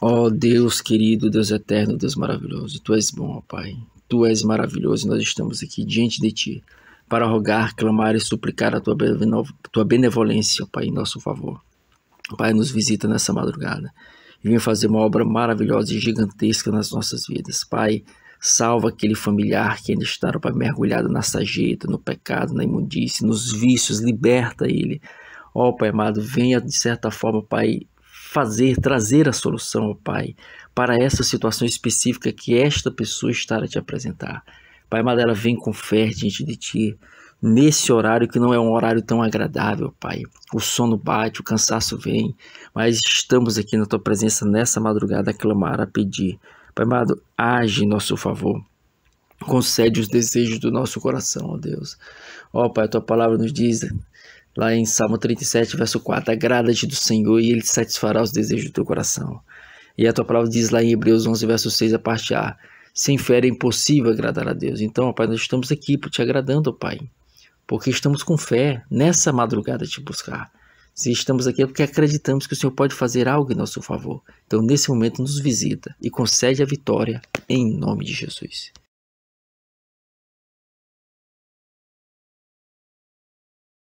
Ó oh, Deus querido, Deus eterno, Deus maravilhoso, Tu és bom, ó Pai. Tu és maravilhoso e nós estamos aqui diante de Ti para rogar, clamar e suplicar a Tua benevolência, ó Pai, em nosso favor. Pai, nos visita nessa madrugada e vem fazer uma obra maravilhosa e gigantesca nas nossas vidas. Pai, salva aquele familiar que ainda está, ó Pai, mergulhado na sajeita, no pecado, na imundícia, nos vícios, liberta ele. Ó Pai amado, venha de certa forma, Pai, fazer, trazer a solução, Pai, para essa situação específica que esta pessoa está a te apresentar. Pai amado, ela vem com fé diante de Ti, nesse horário que não é um horário tão agradável, Pai. O sono bate, o cansaço vem, mas estamos aqui na Tua presença nessa madrugada a clamar, a pedir. Pai amado, age em nosso favor. Concede os desejos do nosso coração, ó Deus. Ó Pai, a Tua palavra nos diz lá em Salmo 37, verso 4. Agrada-te do Senhor e ele satisfará os desejos do teu coração. E a tua palavra diz lá em Hebreus 11, verso 6, a parte A. Sem fé é impossível agradar a Deus. Então, ó Pai, nós estamos aqui te agradando, ó Pai, porque estamos com fé nessa madrugada te buscar. Se estamos aqui é porque acreditamos que o Senhor pode fazer algo em nosso favor. Então, nesse momento, nos visita e concede a vitória em nome de Jesus.